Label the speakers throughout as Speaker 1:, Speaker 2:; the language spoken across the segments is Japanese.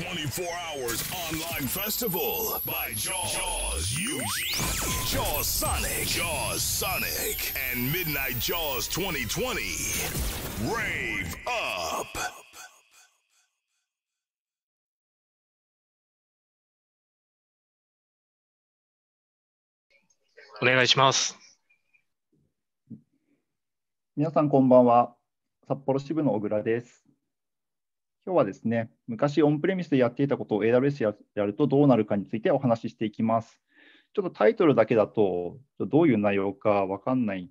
Speaker 1: 24 hours online festival by Jaws, Jaws UG, Jaws Sonic, Jaws Sonic, and Midnight Jaws 2020. Rave up. お願いします。皆さんこんばんは。札幌支部の小倉です。今日はですね、昔オンプレミスでやっていたことを AWS ややるとどうなるかについてお話ししていきます。ちょっとタイトルだけだと、どういう内容かわかんないっ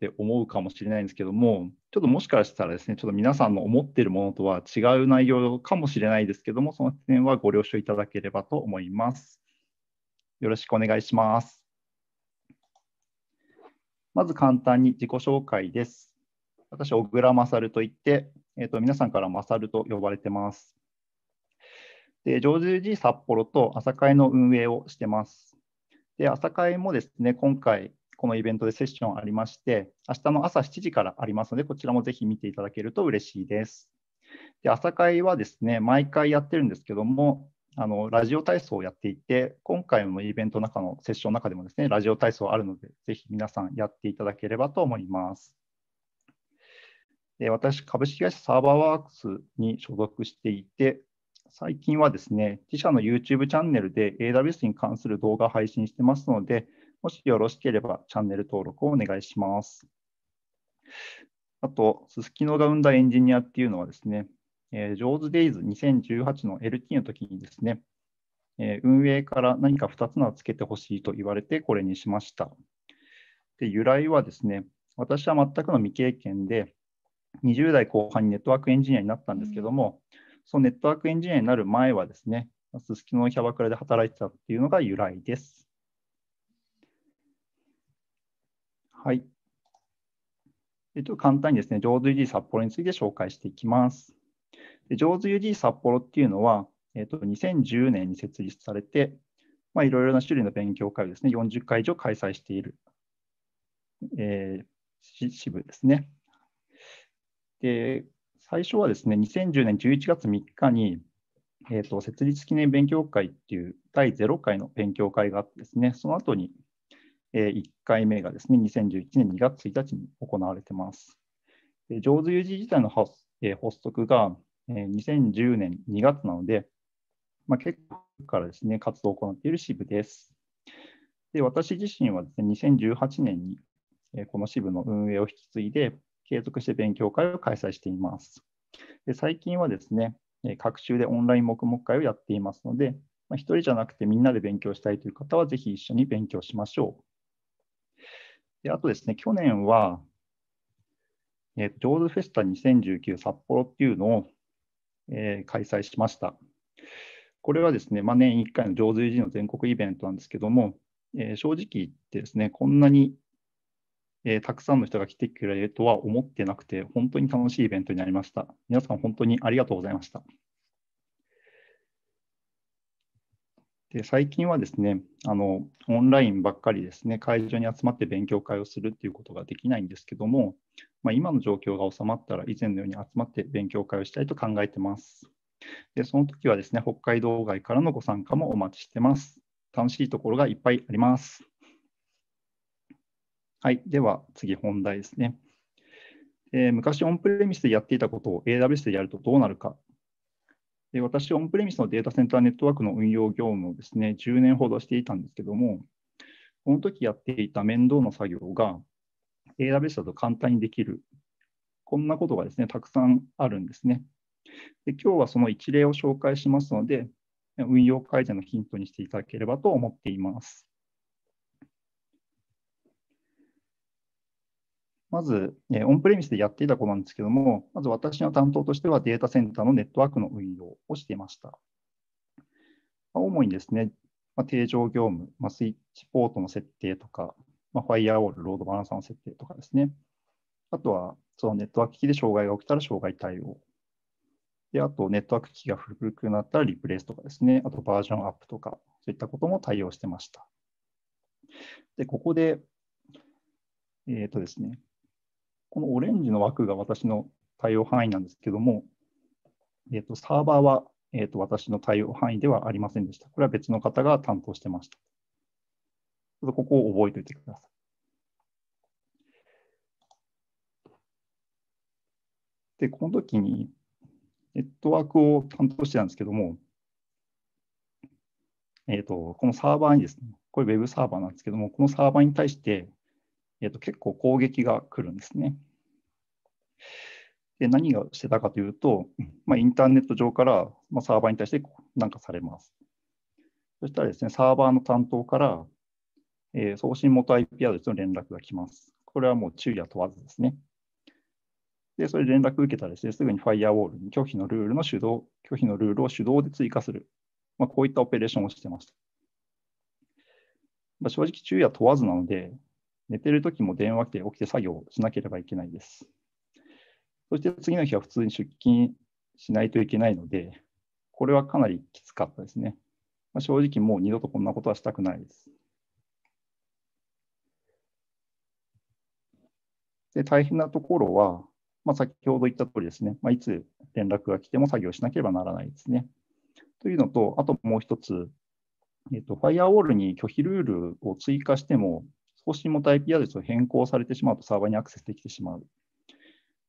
Speaker 1: て思うかもしれないんですけども、ちょっともしかしたらですね、ちょっと皆さんの思っているものとは違う内容かもしれないですけども、その点はご了承いただければと思います。よろしくお願いします。まず簡単に自己紹介です。私、小倉勝といって、えーと、皆さんからマサルと呼ばれてます。で、常住寺札幌と朝会の運営をしてます。で、朝会もですね、今回、このイベントでセッションありまして、明日の朝7時からありますので、こちらもぜひ見ていただけると嬉しいです。で、朝会はですね、毎回やってるんですけども、あのラジオ体操をやっていて、今回のイベントの中のセッションの中でもですね、ラジオ体操あるので、ぜひ皆さんやっていただければと思います。で私、株式会社サーバーワークスに所属していて、最近はですね、自社の YouTube チャンネルで AWS に関する動画配信してますので、もしよろしければチャンネル登録をお願いします。あと、すすきのが生んだエンジニアっていうのはですね、えー、ジョーズデイズ2018の LT の時にですね、えー、運営から何か2つのをつけてほしいと言われてこれにしました。で由来はですね、私は全くの未経験で、20代後半にネットワークエンジニアになったんですけども、そのネットワークエンジニアになる前はですね、すすきのキャバクラで働いてたっていうのが由来です。はい。えっと、簡単にですね、上手 UD 札幌について紹介していきます。で上手 UD 札幌っていうのは、えっと、2010年に設立されて、まあ、いろいろな種類の勉強会をですね、40回以上開催している、えー、支部ですね。で、最初はですね、2010年11月3日に、えーと、設立記念勉強会っていう第0回の勉強会があってですね、その後に、えー、1回目がですね、2011年2月1日に行われてます。で上手有事自体の発,、えー、発足が、えー、2010年2月なので、まあ、結構からですね、活動を行っている支部です。で私自身はですね、2018年にこの支部の運営を引き継いで、継続して勉強会を開催しています。で最近はですね、各週でオンライン黙々会をやっていますので、まあ、人じゃなくてみんなで勉強したいという方は、ぜひ一緒に勉強しましょう。であとですね、去年は、えー、ジョーズフェスタ2019札幌っていうのを、えー、開催しました。これはですね、まあ、年1回の上ズ維持の全国イベントなんですけども、えー、正直言ってですね、こんなにえー、たくさんの人が来てくれるとは思ってなくて、本当に楽しいイベントになりました。皆さん、本当にありがとうございました。で最近はですねあの、オンラインばっかりですね、会場に集まって勉強会をするっていうことができないんですけども、まあ、今の状況が収まったら、以前のように集まって勉強会をしたいと考えてます。でその時はですね、北海道外からのご参加もお待ちしてます。楽しいところがいっぱいあります。はい、では次本題ですね、えー、昔オンプレミスでやっていたことを AWS でやるとどうなるか。え私、オンプレミスのデータセンターネットワークの運用業務をですね、10年ほどしていたんですけども、この時やっていた面倒な作業が AWS だと簡単にできる。こんなことがですね、たくさんあるんですね。で今日はその一例を紹介しますので、運用改善のヒントにしていただければと思っています。まず、えー、オンプレミスでやっていたことなんですけども、まず私の担当としてはデータセンターのネットワークの運用をしていました。まあ、主にですね、まあ、定常業務、まあ、スイッチポートの設定とか、まあ、ファイアウォール、ロードバランサーの設定とかですね。あとは、そのネットワーク機器で障害が起きたら障害対応。で、あと、ネットワーク機器が古くなったらリプレイスとかですね。あと、バージョンアップとか、そういったことも対応してました。で、ここで、えっ、ー、とですね、このオレンジの枠が私の対応範囲なんですけども、えーと、サーバーは、えーと、私の対応範囲ではありませんでした。これは別の方が担当してました。ちょっとここを覚えておいてください。で、この時にネットワークを担当してたんですけども、えーと、とこのサーバーにですね、これ Web サーバーなんですけども、このサーバーに対してえっと、結構攻撃が来るんですね。で何をしてたかというと、まあ、インターネット上から、まあ、サーバーに対して何かされます。そしたらですね、サーバーの担当から、えー、送信元 IP アドレスの連絡が来ます。これはもう昼夜問わずですね。で、それ連絡受けたらですね、すぐにファイアウォールに拒否のルールの手動、拒否のルールを手動で追加する。まあ、こういったオペレーションをしてました。まあ、正直昼夜問わずなので、寝てる時も電話来て起きて作業しなければいけないです。そして次の日は普通に出勤しないといけないので、これはかなりきつかったですね。まあ、正直もう二度とこんなことはしたくないです。で大変なところは、まあ、先ほど言った通りですね、まあ、いつ連絡が来ても作業しなければならないですね。というのと、あともう一つ、えっと、ファイアウォールに拒否ルールを追加しても、送信元 IP アドレスを変更されてしまうとサーバーにアクセスできてしまう。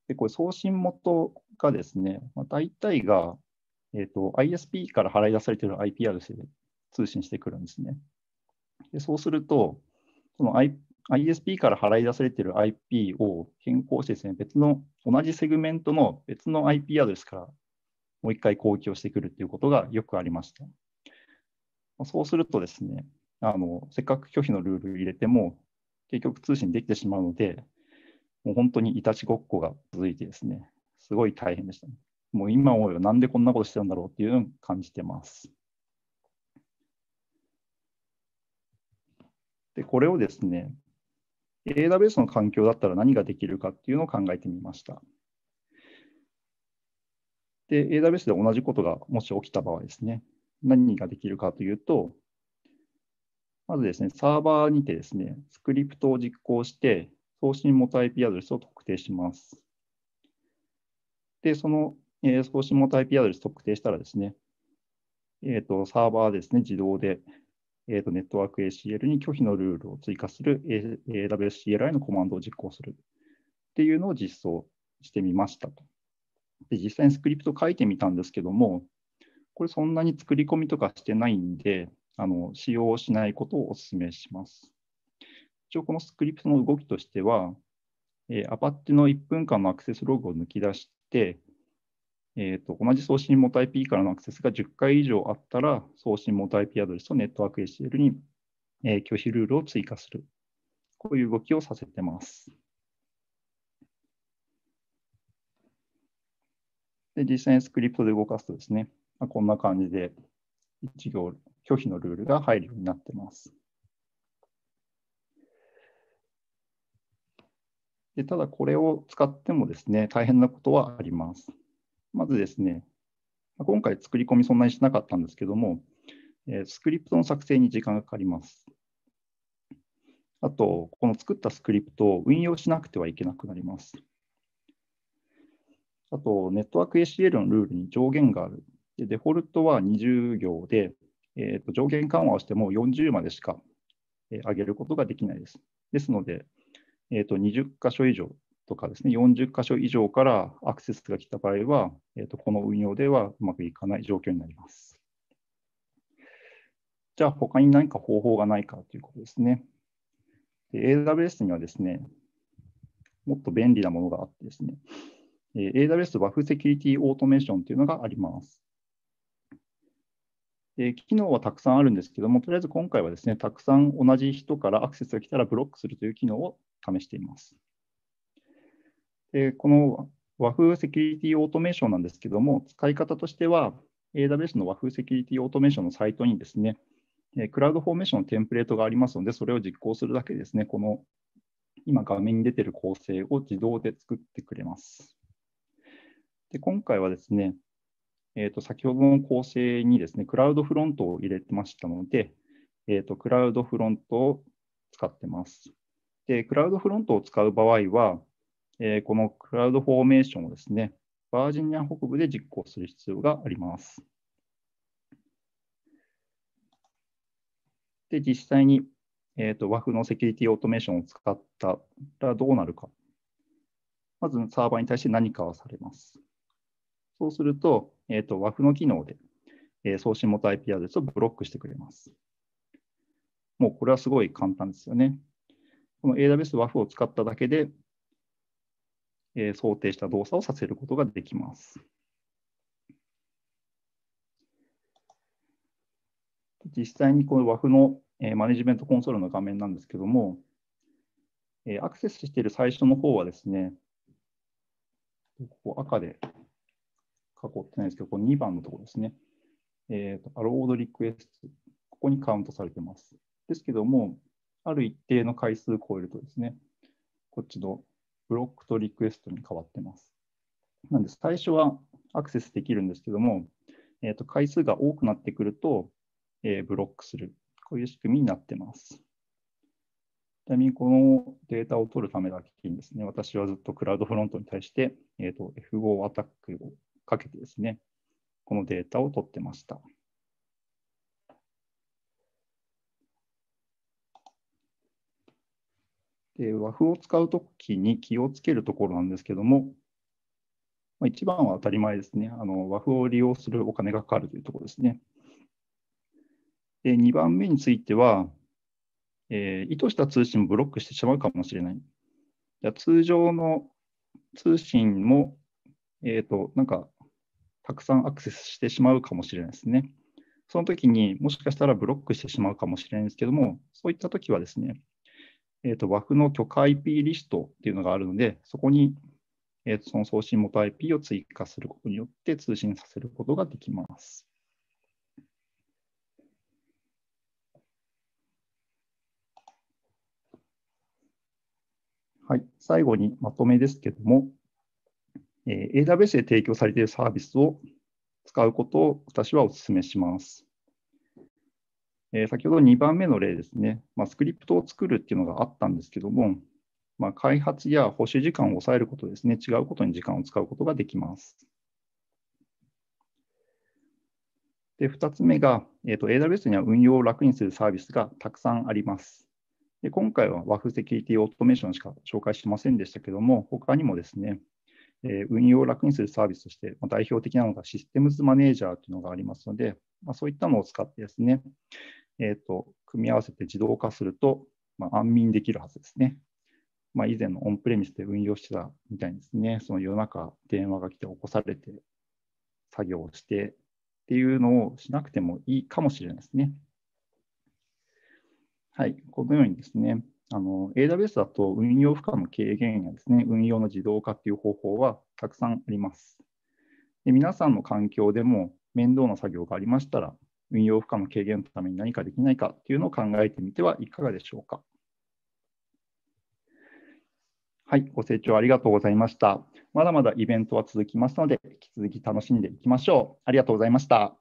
Speaker 1: で、これ送信元がですね、まあ、大体が、えーと、ISP から払い出されている IP アドレスで通信してくるんですね。でそうすると、その I s p から払い出されている IP を変更してですね、別の、同じセグメントの別の IP アドレスからもう一回攻撃をしてくるということがよくありました。そうするとですね、あのせっかく拒否のルールを入れても、結局通信できてしまうので、もう本当にいたちごっこが続いてですね、すごい大変でした、ね。もう今思えばなんでこんなことしてるんだろうっていうのを感じてます。で、これをですね、AWS の環境だったら何ができるかっていうのを考えてみました。で、AWS で同じことがもし起きた場合ですね、何ができるかというと、まずですね、サーバーにてですね、スクリプトを実行して、送信元 IP アドレスを特定します。で、その、えー、送信元 IP アドレス特定したらですね、えっ、ー、と、サーバーですね、自動で、えっ、ー、と、ネットワーク ACL に拒否のルールを追加する AWS CLI のコマンドを実行するっていうのを実装してみましたと。で、実際にスクリプト書いてみたんですけども、これそんなに作り込みとかしてないんで、あの使用しないことをお勧めします。一応、このスクリプトの動きとしては、えー、アパッチの1分間のアクセスログを抜き出して、えーと、同じ送信元 IP からのアクセスが10回以上あったら、送信元 IP アドレスとネットワーク c l に、えー、拒否ルールを追加する。こういう動きをさせてます。で実際にスクリプトで動かすとですね、まあ、こんな感じで1行拒否のルールが入るようになっています。でただ、これを使ってもですね、大変なことはあります。まずですね、今回作り込みそんなにしなかったんですけども、スクリプトの作成に時間がかかります。あと、この作ったスクリプトを運用しなくてはいけなくなります。あと、ネットワーク ACL のルールに上限がある。でデフォルトは20行で、えー、と上限緩和をしても40までしか、え上げることができないです。ですので、えー、と20箇所以上とかですね、40箇所以上からアクセスが来た場合は、えー、とこの運用ではうまくいかない状況になります。じゃあ、他に何か方法がないかということですね。AWS にはですね、もっと便利なものがあってですね、AWS バフセキュリティオートメーションというのがあります。え機能はたくさんあるんですけども、とりあえず今回はですね、たくさん同じ人からアクセスが来たらブロックするという機能を試しています。でこの和風セキュリティオートメーションなんですけども、使い方としては、AWS の和風セキュリティオートメーションのサイトにですね、クラウドフォーメーションのテンプレートがありますので、それを実行するだけですね、この今画面に出ている構成を自動で作ってくれます。で今回はですね、えー、と先ほどの構成にですね、クラウドフロントを入れてましたので、えー、とクラウドフロントを使ってます。で、クラウドフロントを使う場合は、えー、このクラウドフォーメーションをですね、バージニア北部で実行する必要があります。で、実際に、えーと、WAF のセキュリティオートメーションを使ったらどうなるか。まずサーバーに対して何かはされます。そうすると、えっ、ー、と、WAF の機能で、えー、送信元 IP アドレスをブロックしてくれます。もうこれはすごい簡単ですよね。この AWS WAF を使っただけで、えー、想定した動作をさせることができます。実際にこの WAF の、えー、マネジメントコンソールの画面なんですけども、えー、アクセスしている最初の方はですね、ここ赤で囲ってないですけど、この2番のところですね。えーと、アロードリクエスト、ここにカウントされてます。ですけども、ある一定の回数を超えるとですね、こっちのブロックとリクエストに変わってます。なんです。最初はアクセスできるんですけども、えーと、回数が多くなってくると、えー、ブロックする。こういう仕組みになってます。ちなみにこのデータを取るためだけにですね、私はずっとクラウドフロントに対して、えーと、と F5 アタックをかけてですね、このデータを取ってました。で、和風を使うときに気をつけるところなんですけども、まあ、一番は当たり前ですねあの。和風を利用するお金がかかるというところですね。で、2番目については、えー、意図した通信をブロックしてしまうかもしれない。通常の通信も、えっ、ー、と、なんか、たくさんアクセスしてしまうかもしれないですね。その時にもしかしたらブロックしてしまうかもしれないんですけども、そういった時はですね、えーと、枠の許可 IP リストっていうのがあるので、そこに、えー、とその送信元 IP を追加することによって通信させることができます。はい、最後にまとめですけども、えー、AWS で提供されているサービスを使うことを私はお勧めします。えー、先ほど2番目の例ですね、まあ、スクリプトを作るっていうのがあったんですけども、まあ、開発や保守時間を抑えることですね、違うことに時間を使うことができます。で2つ目が、えーと、AWS には運用を楽にするサービスがたくさんあります。で今回は WAF セキュリティオートメーションしか紹介しませんでしたけども、他にもですね、え運用を楽にするサービスとして、ま代表的なのがシステムズマネージャーというのがありますので、まそういったのを使ってですね、えーと、組み合わせて自動化すると、ま安眠できるはずですね。まあ、以前のオンプレミスで運用してたみたいにですね、その夜中電話が来て起こされて作業をしてっていうのをしなくてもいいかもしれないですね。はい、このようにですね、あの AWS だと運用負荷の軽減やですね、運用の自動化という方法はたくさんあります。で皆さんの環境でも面倒な作業がありましたら、運用負荷の軽減のために何かできないかっていうのを考えてみてはいかがでしょうか。はい、ご清聴ありがとうございました。まだまだイベントは続きますので、引き続き楽しんでいきましょう。ありがとうございました。